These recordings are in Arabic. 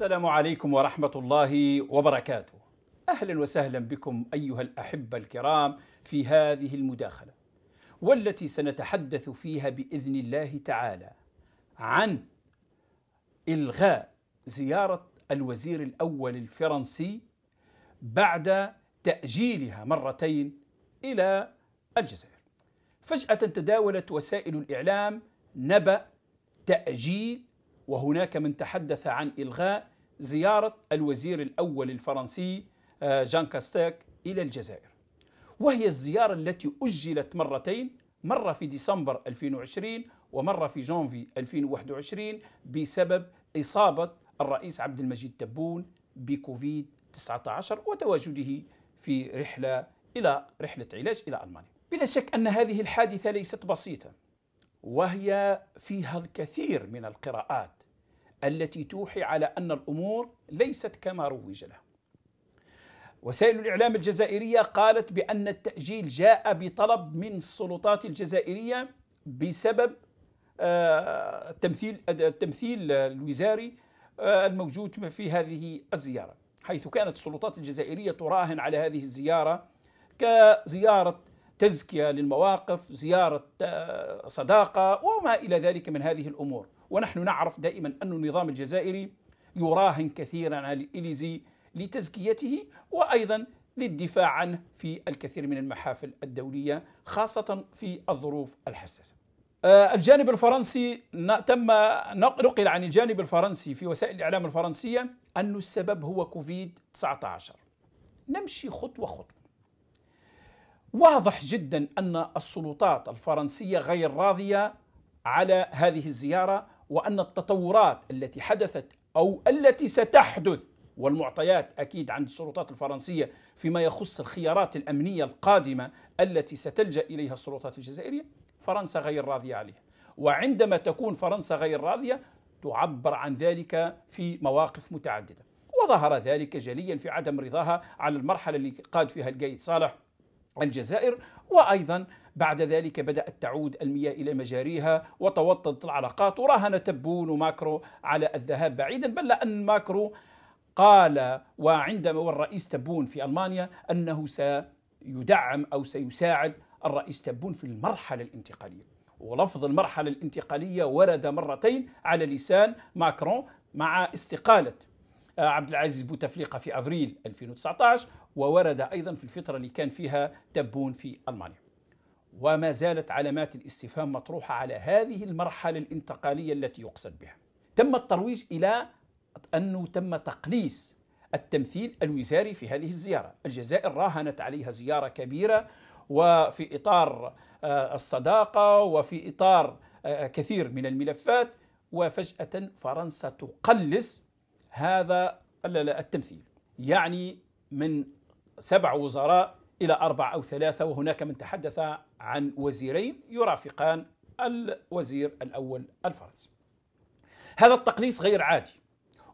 السلام عليكم ورحمة الله وبركاته. أهلا وسهلا بكم أيها الأحبة الكرام في هذه المداخلة، والتي سنتحدث فيها بإذن الله تعالى عن إلغاء زيارة الوزير الأول الفرنسي بعد تأجيلها مرتين إلى الجزائر. فجأة تداولت وسائل الإعلام نبأ تأجيل وهناك من تحدث عن إلغاء زيارة الوزير الأول الفرنسي آه، جان كاستاك إلى الجزائر وهي الزيارة التي أجلت مرتين مرة في ديسمبر 2020 ومرة في جانفي 2021 بسبب إصابة الرئيس عبد المجيد تبون بكوفيد 19 وتواجده في رحلة إلى رحلة علاج إلى ألمانيا بلا شك أن هذه الحادثة ليست بسيطة وهي فيها الكثير من القراءات التي توحي على ان الامور ليست كما روج لها. وسائل الاعلام الجزائريه قالت بان التاجيل جاء بطلب من السلطات الجزائريه بسبب التمثيل آه، التمثيل الوزاري آه، الموجود في هذه الزياره، حيث كانت السلطات الجزائريه تراهن على هذه الزياره كزياره تزكيه للمواقف، زياره آه، صداقه وما الى ذلك من هذه الامور. ونحن نعرف دائما أن النظام الجزائري يراهن كثيرا على الإليزي لتزكيته وأيضا للدفاع عنه في الكثير من المحافل الدولية خاصة في الظروف الحساسة آه، الجانب الفرنسي تم نقل عن الجانب الفرنسي في وسائل الإعلام الفرنسية أن السبب هو كوفيد 19 نمشي خطوة خطوة واضح جدا أن السلطات الفرنسية غير راضية على هذه الزيارة وأن التطورات التي حدثت أو التي ستحدث والمعطيات أكيد عند السلطات الفرنسية فيما يخص الخيارات الأمنية القادمة التي ستلجأ إليها السلطات الجزائرية فرنسا غير راضية عليها وعندما تكون فرنسا غير راضية تعبر عن ذلك في مواقف متعددة وظهر ذلك جليا في عدم رضاها على المرحلة اللي قاد فيها القايد صالح الجزائر وايضا بعد ذلك بدأت تعود المياه إلى مجاريها وتوطدت العلاقات وراهن تبون وماكرو على الذهاب بعيدا بل لأن ماكرو قال وعندما والرئيس تبون في ألمانيا أنه سيدعم أو سيساعد الرئيس تبون في المرحلة الانتقالية ولفظ المرحلة الانتقالية ورد مرتين على لسان ماكرون مع استقالة آه، عبد العزيز بوتفليقة في أفريل 2019 وورد أيضا في الفترة اللي كان فيها تبون في ألمانيا وما زالت علامات الاستفهام مطروحة على هذه المرحلة الانتقالية التي يقصد بها تم الترويج إلى أنه تم تقليص التمثيل الوزاري في هذه الزيارة الجزائر راهنت عليها زيارة كبيرة وفي إطار آه، الصداقة وفي إطار آه، كثير من الملفات وفجأة فرنسا تقلص هذا التمثيل يعني من سبع وزراء إلى اربع أو ثلاثة وهناك من تحدث عن وزيرين يرافقان الوزير الأول الفرنسي هذا التقليص غير عادي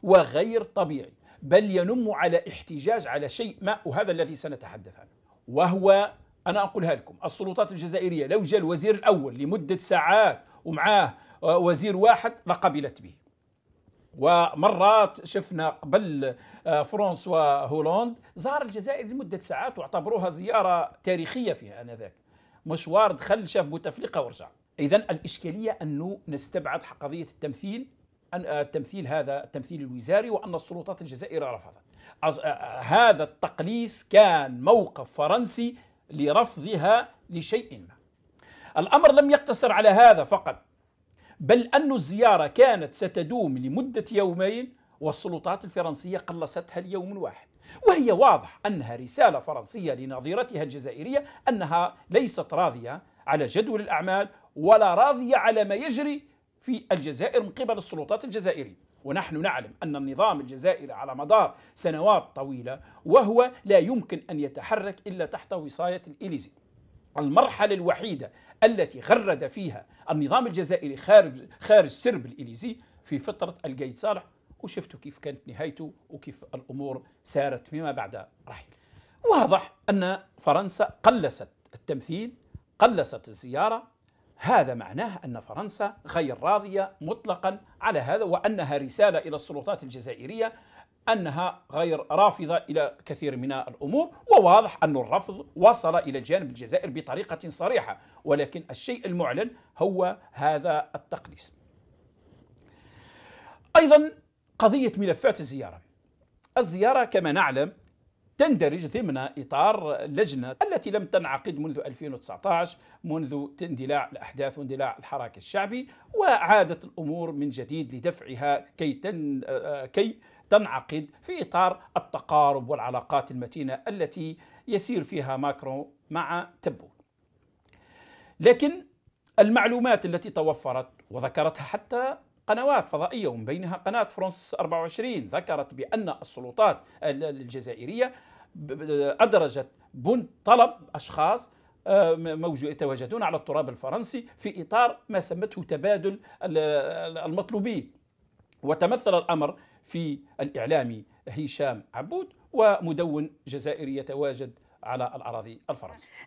وغير طبيعي بل ينم على احتجاج على شيء ما وهذا الذي سنتحدث عنه وهو أنا أقولها لكم السلطات الجزائرية لو جاء الوزير الأول لمدة ساعات ومعاه وزير واحد لقبلت به ومرات شفنا قبل آه، فرانسوا هولوند زار الجزائر لمدة ساعات واعتبروها زيارة تاريخية فيها آنذاك مشوار دخل شاف بوتفليقة ورجع إذا الإشكالية أنه نستبعد قضية التمثيل أن آه، التمثيل هذا التمثيل الوزاري وأن السلطات الجزائرية رفضت آه، هذا التقليص كان موقف فرنسي لرفضها لشيء ما الأمر لم يقتصر على هذا فقط بل أن الزيارة كانت ستدوم لمدة يومين والسلطات الفرنسية قلصتها ليوم واحد وهي واضح أنها رسالة فرنسية لنظيرتها الجزائرية أنها ليست راضية على جدول الأعمال ولا راضية على ما يجري في الجزائر من قبل السلطات الجزائرية ونحن نعلم أن النظام الجزائري على مدار سنوات طويلة وهو لا يمكن أن يتحرك إلا تحت وصاية الإليزي المرحلة الوحيدة التي غرد فيها النظام الجزائري خارج خارج سرب الإليزي في فترة القيد صالح وشفتوا كيف كانت نهايته وكيف الأمور سارت فيما بعد رحيل واضح أن فرنسا قلست التمثيل قلست الزيارة هذا معناه أن فرنسا غير راضية مطلقا على هذا وأنها رسالة إلى السلطات الجزائرية انها غير رافضه الى كثير من الامور وواضح ان الرفض وصل الى جانب الجزائر بطريقه صريحه ولكن الشيء المعلن هو هذا التقليص. ايضا قضيه ملفات الزياره. الزياره كما نعلم تندرج ضمن اطار اللجنه التي لم تنعقد منذ 2019 منذ اندلاع الاحداث واندلاع الحراك الشعبي وعادت الامور من جديد لدفعها كي تن... آه، آه، كي تنعقد في إطار التقارب والعلاقات المتينة التي يسير فيها ماكرون مع تبو لكن المعلومات التي توفرت وذكرتها حتى قنوات فضائية ومن بينها قناة فرنس 24 ذكرت بأن السلطات الجزائرية أدرجت بنت طلب أشخاص آه، يتواجدون على التراب الفرنسي في إطار ما سمته تبادل المطلوبين وتمثل الأمر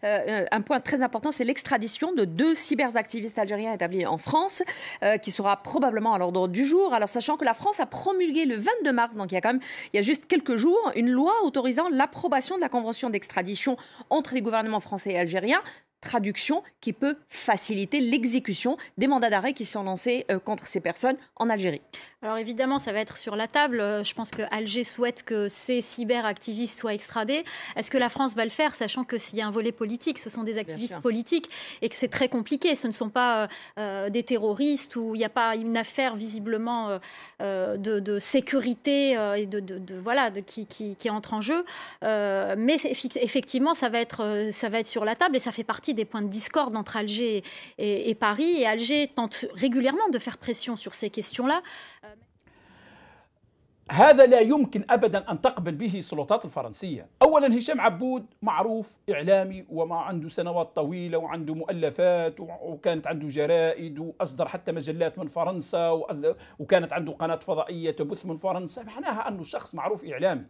Euh, un point très important, c'est l'extradition de deux cyberactivistes algériens établis en France, euh, qui sera probablement à l'ordre du jour. Alors, sachant que la France a promulgué le 22 mars, donc il y a quand même, il y a juste quelques jours, une loi autorisant l'approbation de la convention d'extradition entre les gouvernements français et algériens traduction qui peut faciliter l'exécution des mandats d'arrêt qui sont lancés euh, contre ces personnes en Algérie. Alors évidemment, ça va être sur la table. Euh, je pense que Alger souhaite que ces cyberactivistes soient extradés. Est-ce que la France va le faire, sachant que s'il y a un volet politique, ce sont des activistes politiques et que c'est très compliqué. Ce ne sont pas euh, des terroristes ou il n'y a pas une affaire visiblement de, sécurité et de, voilà qui, qui, entre en jeu. mais effectivement, ça va être ça va être sur la table et ça fait partie partie des points de discorde entre Alger et, et Paris. Et Alger tente régulièrement de faire pression sur ces questions-là. Euh, هذا لا يمكن ابدا ان تقبل به السلطات الفرنسيه، اولا هشام عبود معروف اعلامي وما عنده سنوات طويله وعنده مؤلفات وكانت عنده جرائد واصدر حتى مجلات من فرنسا وكانت عنده قناه فضائيه تبث من فرنسا، معناها انه شخص معروف اعلامي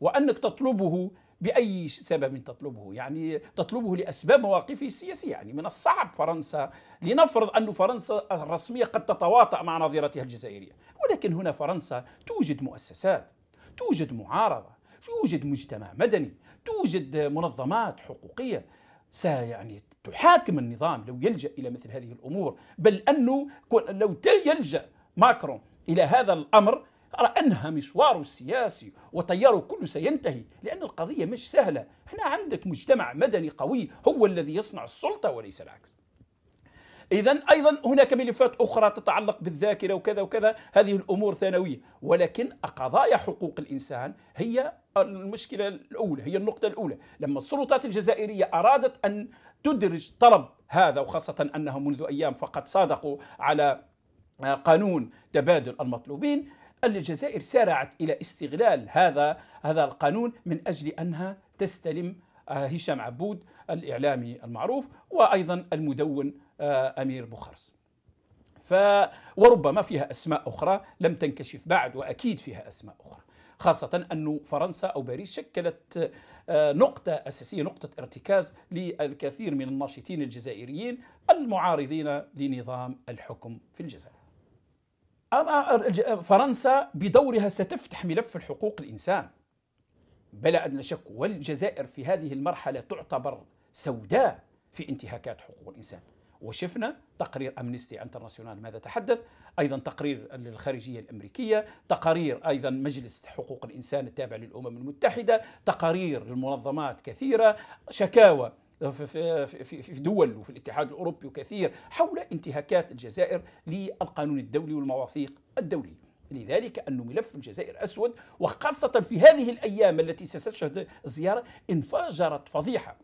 وانك تطلبه بأي سبب تطلبه يعني تطلبه لأسباب مواقفه السياسية يعني من الصعب فرنسا لنفرض أن فرنسا الرسمية قد تتواطأ مع نظيرتها الجزائرية ولكن هنا فرنسا توجد مؤسسات توجد معارضة توجد مجتمع مدني توجد منظمات حقوقية سيعني تحاكم النظام لو يلجأ إلى مثل هذه الأمور بل أنه لو يلجأ ماكرون إلى هذا الأمر أرى أنها مشواره السياسي وتياره كله سينتهي لأن القضية مش سهلة إحنا عندك مجتمع مدني قوي هو الذي يصنع السلطة وليس العكس إذا أيضا هناك ملفات أخرى تتعلق بالذاكرة وكذا وكذا هذه الأمور ثانوية ولكن قضايا حقوق الإنسان هي المشكلة الأولى هي النقطة الأولى لما السلطات الجزائرية أرادت أن تدرج طلب هذا وخاصة أنهم منذ أيام فقط صادقوا على قانون تبادل المطلوبين الجزائر سارعت إلى استغلال هذا هذا القانون من أجل أنها تستلم آه، هشام عبود الإعلامي المعروف وأيضا المدون آه، أمير بوخرس ف وربما فيها أسماء أخرى لم تنكشف بعد وأكيد فيها أسماء أخرى خاصة أن فرنسا أو باريس شكلت آه، نقطة أساسية نقطة ارتكاز للكثير من الناشطين الجزائريين المعارضين لنظام الحكم في الجزائر أما فرنسا بدورها ستفتح ملف حقوق الإنسان بلا أدنى شك والجزائر في هذه المرحلة تعتبر سوداء في انتهاكات حقوق الإنسان وشفنا تقرير امنستي انترناسيونال ماذا تحدث ايضا تقرير الخارجيه الامريكيه تقارير ايضا مجلس حقوق الانسان التابع للامم المتحده تقارير للمنظمات كثيره شكاوى في, في, في دول وفي الاتحاد الأوروبي وكثير حول انتهاكات الجزائر للقانون الدولي والمواثيق الدولية لذلك أن ملف الجزائر أسود وخاصة في هذه الأيام التي ستشهد الزيارة انفجرت فضيحة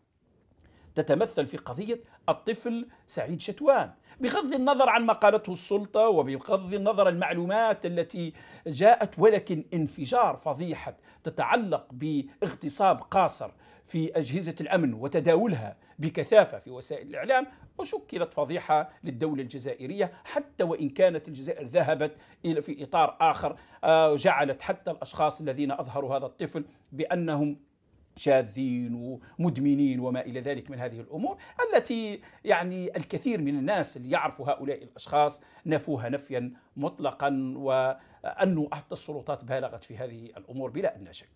تتمثل في قضية الطفل سعيد شتوان بغض النظر عن ما قالته السلطة وبغض النظر المعلومات التي جاءت ولكن انفجار فضيحة تتعلق باغتصاب قاصر في أجهزة الأمن وتداولها بكثافة في وسائل الإعلام وشكلت فضيحة للدولة الجزائرية حتى وإن كانت الجزائر ذهبت إلى في إطار آخر آه، جعلت حتى الأشخاص الذين أظهروا هذا الطفل بأنهم شاذين ومدمنين وما الى ذلك من هذه الامور التي يعني الكثير من الناس اللي يعرفوا هؤلاء الاشخاص نفوها نفيا مطلقا وانه حتى السلطات بالغت في هذه الامور بلا ادنى شك.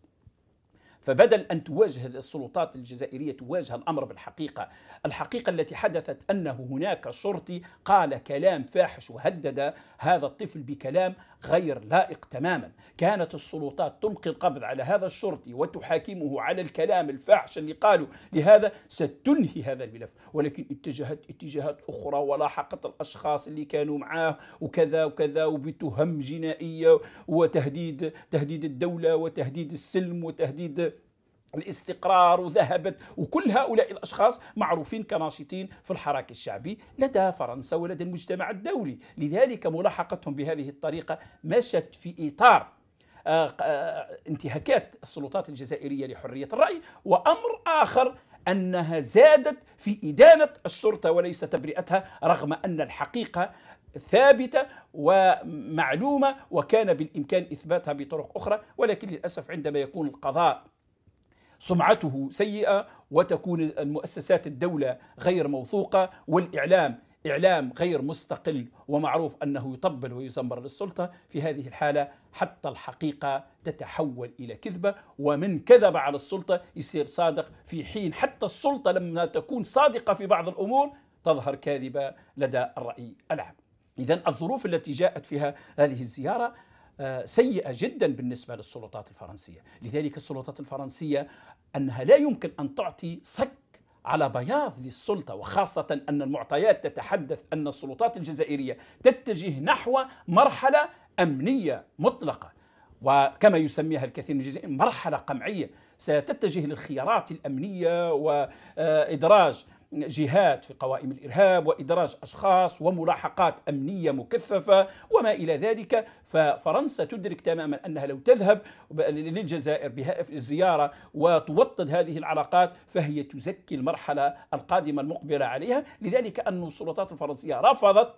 فبدل أن تواجه السلطات الجزائرية تواجه الأمر بالحقيقة الحقيقة التي حدثت أنه هناك شرطي قال كلام فاحش وهدد هذا الطفل بكلام غير لائق تماما كانت السلطات تلقي القبض على هذا الشرطي وتحاكمه على الكلام الفاحش اللي قالوا لهذا ستنهي هذا الملف ولكن اتجهت اتجاهات أخرى ولاحقت الأشخاص اللي كانوا معاه وكذا وكذا وبتهم جنائية وتهديد تهديد الدولة وتهديد السلم وتهديد الاستقرار وذهبت وكل هؤلاء الاشخاص معروفين كناشطين في الحراك الشعبي لدى فرنسا ولدى المجتمع الدولي، لذلك ملاحقتهم بهذه الطريقه مشت في اطار آه، آه، انتهاكات السلطات الجزائريه لحريه الراي وامر اخر انها زادت في ادانه الشرطه وليس تبرئتها رغم ان الحقيقه ثابته ومعلومه وكان بالامكان اثباتها بطرق اخرى ولكن للاسف عندما يكون القضاء سمعته سيئه وتكون المؤسسات الدوله غير موثوقه والاعلام إعلام غير مستقل ومعروف أنه يطبل ويزمر للسلطة في هذه الحالة حتى الحقيقة تتحول إلى كذبة ومن كذب على السلطة يصير صادق في حين حتى السلطة لما تكون صادقة في بعض الأمور تظهر كاذبة لدى الرأي العام إذا الظروف التي جاءت فيها هذه الزيارة آه، سيئة جدا بالنسبة للسلطات الفرنسية لذلك السلطات الفرنسية أنها لا يمكن أن تعطي صك على بياض للسلطة وخاصة أن المعطيات تتحدث أن السلطات الجزائرية تتجه نحو مرحلة أمنية مطلقة وكما يسميها الكثير من الجزائريين مرحلة قمعية ستتجه للخيارات الأمنية وإدراج جهات في قوائم الارهاب وادراج اشخاص وملاحقات امنيه مكثفه وما الى ذلك ففرنسا تدرك تماما انها لو تذهب للجزائر الزياره وتوطد هذه العلاقات فهي تزكي المرحله القادمه المقبله عليها لذلك ان السلطات الفرنسيه رفضت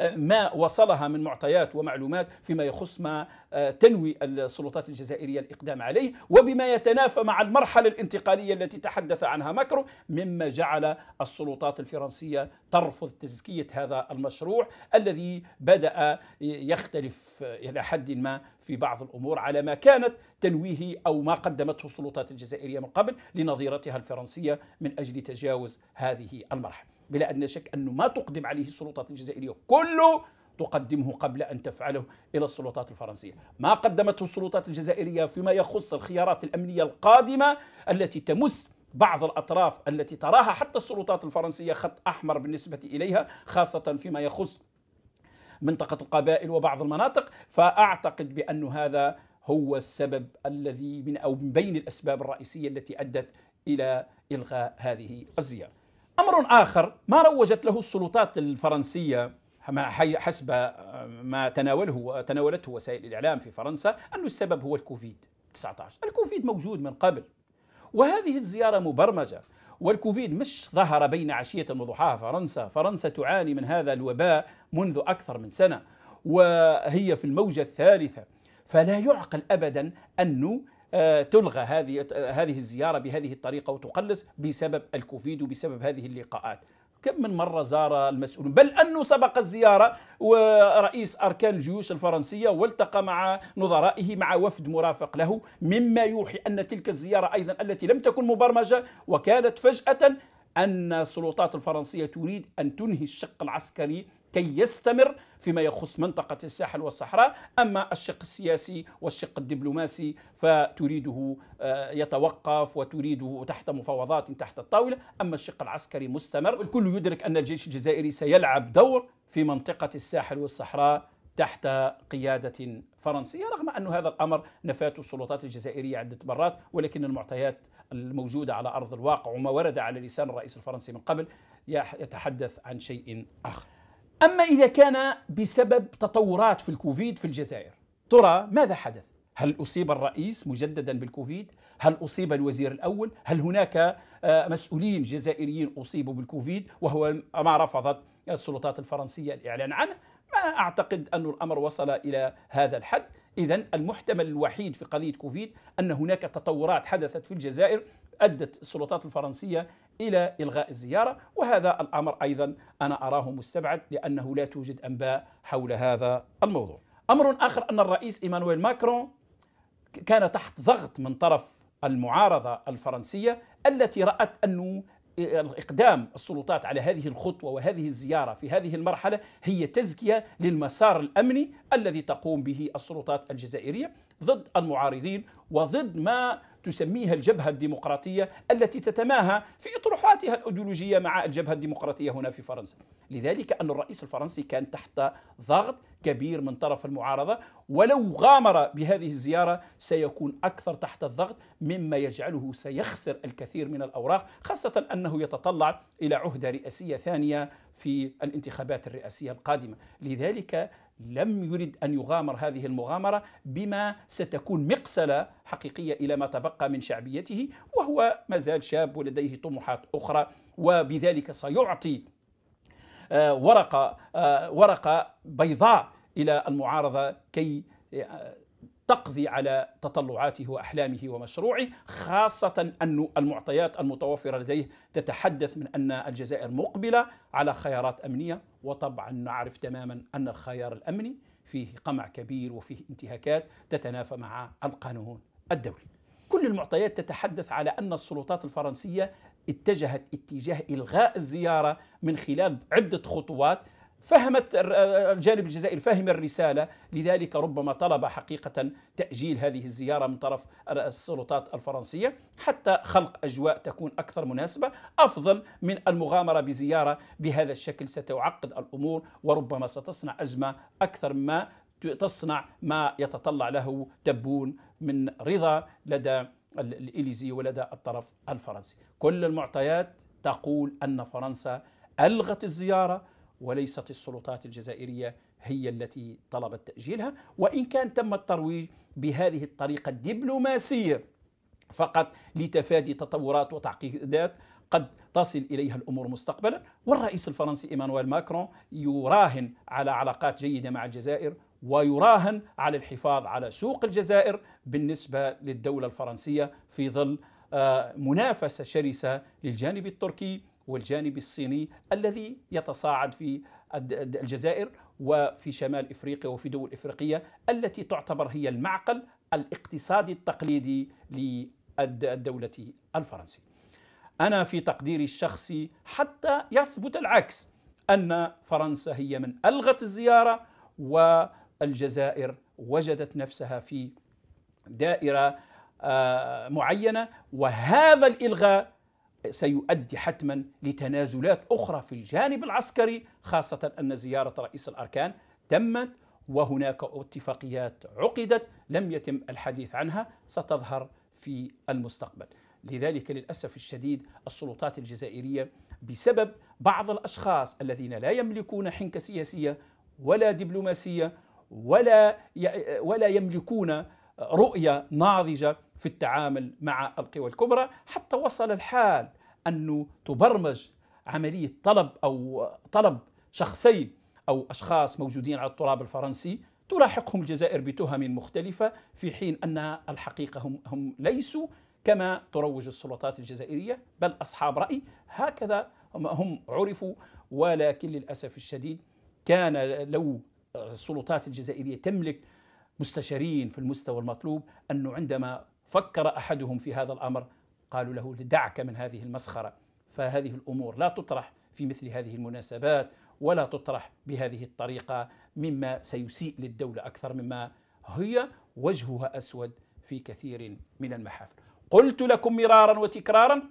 ما وصلها من معطيات ومعلومات فيما يخص ما آه، تنوي السلطات الجزائرية الإقدام عليه وبما يتنافى مع المرحلة الانتقالية التي تحدث عنها ماكرو مما جعل السلطات الفرنسية ترفض تزكية هذا المشروع الذي بدأ يختلف إلى حد ما في بعض الأمور على ما كانت تنويه أو ما قدمته السلطات الجزائرية من قبل لنظيرتها الفرنسية من أجل تجاوز هذه المرحلة بلا أدنى شك أنه ما تقدم عليه السلطات الجزائرية كله تقدمه قبل أن تفعله إلى السلطات الفرنسية ما قدمته السلطات الجزائرية فيما يخص الخيارات الأمنية القادمة التي تمس بعض الأطراف التي تراها حتى السلطات الفرنسية خط أحمر بالنسبة إليها خاصة فيما يخص منطقة القبائل وبعض المناطق فأعتقد بأن هذا هو السبب الذي من أو من بين الأسباب الرئيسية التي أدت إلى إلغاء هذه الزيارة أمر آخر ما روجت له السلطات الفرنسية حسب آه، ما تناوله تناولته وسائل الإعلام في فرنسا أن السبب هو الكوفيد 19 الكوفيد موجود من قبل وهذه الزيارة مبرمجة والكوفيد مش ظهر بين عشية وضحاها فرنسا فرنسا تعاني من هذا الوباء منذ أكثر من سنة وهي في الموجة الثالثة فلا يعقل أبدا أنه آه، تلغى هذه هذه الزياره بهذه الطريقه وتقلص بسبب الكوفيد وبسبب هذه اللقاءات كم من مرة زار المسؤولون بل أنه سبق الزيارة ورئيس أركان الجيوش الفرنسية والتقى مع نظرائه مع وفد مرافق له مما يوحي أن تلك الزيارة أيضا التي لم تكن مبرمجة وكانت فجأة أن السلطات الفرنسية تريد أن تنهي الشق العسكري كي يستمر فيما يخص منطقة الساحل والصحراء أما الشق السياسي والشق الدبلوماسي فتريده آه، يتوقف وتريده تحت مفاوضات تحت الطاولة أما الشق العسكري مستمر الكل يدرك أن الجيش الجزائري سيلعب دور في منطقة الساحل والصحراء تحت قيادة فرنسية رغم أن هذا الأمر نفاته السلطات الجزائرية عدة مرات ولكن المعطيات الموجودة على أرض الواقع وما ورد على لسان الرئيس الفرنسي من قبل يتحدث عن شيء آخر أما إذا كان بسبب تطورات في الكوفيد في الجزائر ترى ماذا حدث؟ هل أصيب الرئيس مجددا بالكوفيد؟ هل أصيب الوزير الأول؟ هل هناك آه، مسؤولين جزائريين أصيبوا بالكوفيد وهو ما رفضت السلطات الفرنسية الإعلان عنه ما أعتقد أن الأمر وصل إلى هذا الحد إذا المحتمل الوحيد في قضية كوفيد أن هناك تطورات حدثت في الجزائر أدت السلطات الفرنسية إلى إلغاء الزيارة وهذا الأمر أيضا أنا أراه مستبعد لأنه لا توجد أنباء حول هذا الموضوع أمر آخر أن الرئيس إيمانويل ماكرون كان تحت ضغط من طرف المعارضة الفرنسية التي رأت أنه اقدام السلطات على هذه الخطوه وهذه الزياره في هذه المرحله هي تزكيه للمسار الامني الذي تقوم به السلطات الجزائريه ضد المعارضين وضد ما تسميها الجبهة الديمقراطية التي تتماهى في إطروحاتها الأيديولوجية مع الجبهة الديمقراطية هنا في فرنسا لذلك أن الرئيس الفرنسي كان تحت ضغط كبير من طرف المعارضة ولو غامر بهذه الزيارة سيكون أكثر تحت الضغط مما يجعله سيخسر الكثير من الأوراق خاصة أنه يتطلع إلى عهدة رئاسية ثانية في الانتخابات الرئاسية القادمة لذلك لم يرد ان يغامر هذه المغامره بما ستكون مقسله حقيقيه الى ما تبقى من شعبيته وهو ما زال شاب ولديه طموحات اخرى وبذلك سيعطي آه، ورقه آه، ورقه بيضاء الى المعارضه كي آه، تقضي على تطلعاته واحلامه ومشروعه خاصه ان المعطيات المتوفره لديه تتحدث من ان الجزائر مقبله على خيارات امنيه وطبعا نعرف تماما أن الخيار الأمني فيه قمع كبير وفيه انتهاكات تتنافى مع القانون الدولي كل المعطيات تتحدث على أن السلطات الفرنسية اتجهت اتجاه إلغاء الزيارة من خلال عدة خطوات فهمت الجانب الجزائري فهم الرسالة لذلك ربما طلب حقيقة تأجيل هذه الزيارة من طرف السلطات الفرنسية حتى خلق أجواء تكون أكثر مناسبة أفضل من المغامرة بزيارة بهذا الشكل ستعقد الأمور وربما ستصنع أزمة أكثر مما تصنع ما يتطلع له تبون من رضا لدى الإليزي ولدى الطرف الفرنسي كل المعطيات تقول أن فرنسا ألغت الزيارة وليست السلطات الجزائريه هي التي طلبت تاجيلها وان كان تم الترويج بهذه الطريقه الدبلوماسيه فقط لتفادي تطورات وتعقيدات قد تصل اليها الامور مستقبلا والرئيس الفرنسي ايمانويل ماكرون يراهن على علاقات جيده مع الجزائر ويراهن على الحفاظ على سوق الجزائر بالنسبه للدوله الفرنسيه في ظل آه، منافسه شرسه للجانب التركي والجانب الصيني الذي يتصاعد في الجزائر وفي شمال افريقيا وفي دول افريقيه التي تعتبر هي المعقل الاقتصادي التقليدي للدوله الفرنسيه. انا في تقديري الشخصي حتى يثبت العكس ان فرنسا هي من الغت الزياره والجزائر وجدت نفسها في دائره آه، معينه وهذا الالغاء سيؤدي حتما لتنازلات اخرى في الجانب العسكري خاصه ان زياره رئيس الاركان تمت وهناك اتفاقيات عقدت لم يتم الحديث عنها ستظهر في المستقبل لذلك للاسف الشديد السلطات الجزائريه بسبب بعض الاشخاص الذين لا يملكون حنكه سياسيه ولا دبلوماسيه ولا ولا يملكون رؤية ناضجة في التعامل مع القوى الكبرى حتى وصل الحال أنه تبرمج عملية طلب أو طلب شخصين أو أشخاص موجودين على التراب الفرنسي تلاحقهم الجزائر بتهم مختلفة في حين أن الحقيقة هم, هم ليسوا كما تروج السلطات الجزائرية بل أصحاب رأي هكذا هم عرفوا ولكن للأسف الشديد كان لو السلطات الجزائرية تملك مستشارين في المستوى المطلوب أنه عندما فكر أحدهم في هذا الأمر قالوا له دعك من هذه المسخرة فهذه الأمور لا تطرح في مثل هذه المناسبات ولا تطرح بهذه الطريقة مما سيسيء للدولة أكثر مما هي وجهها أسود في كثير من المحافل قلت لكم مرارا وتكرارا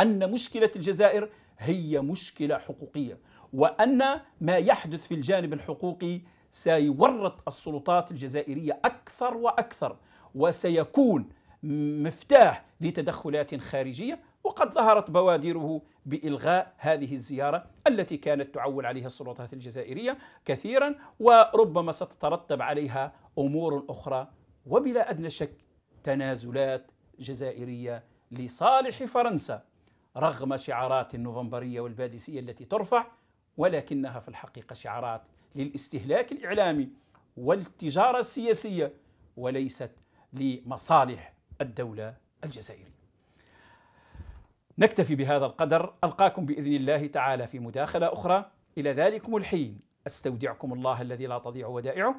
أن مشكلة الجزائر هي مشكلة حقوقية وأن ما يحدث في الجانب الحقوقي سيورط السلطات الجزائرية أكثر وأكثر وسيكون مفتاح لتدخلات خارجية وقد ظهرت بوادره بإلغاء هذه الزيارة التي كانت تعول عليها السلطات الجزائرية كثيرا وربما ستترتب عليها أمور أخرى وبلا أدنى شك تنازلات جزائرية لصالح فرنسا رغم شعارات النوفمبرية والبادسية التي ترفع ولكنها في الحقيقة شعارات للاستهلاك الإعلامي والتجارة السياسية وليست لمصالح الدولة الجزائرية نكتفي بهذا القدر ألقاكم بإذن الله تعالى في مداخلة أخرى إلى ذلكم الحين أستودعكم الله الذي لا تضيع ودائعه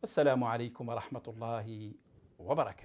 والسلام عليكم ورحمة الله وبركاته